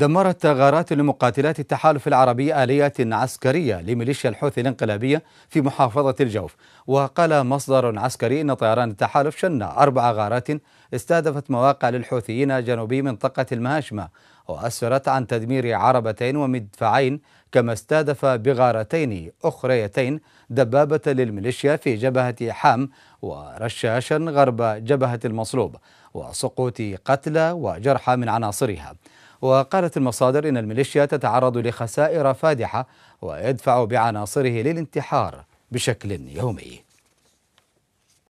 دمرت غارات لمقاتلات التحالف العربي آليات عسكرية لميليشيا الحوثي الانقلابية في محافظة الجوف وقال مصدر عسكري أن طيران التحالف شن أربع غارات استهدفت مواقع للحوثيين جنوبي منطقة المهاشمة وأسرت عن تدمير عربتين ومدفعين كما استهدف بغارتين أخريتين دبابة للميليشيا في جبهة حام ورشاشا غرب جبهة المصلوب وسقوط قتلى وجرحى من عناصرها وقالت المصادر إن الميليشيا تتعرض لخسائر فادحة ويدفع بعناصره للانتحار بشكل يومي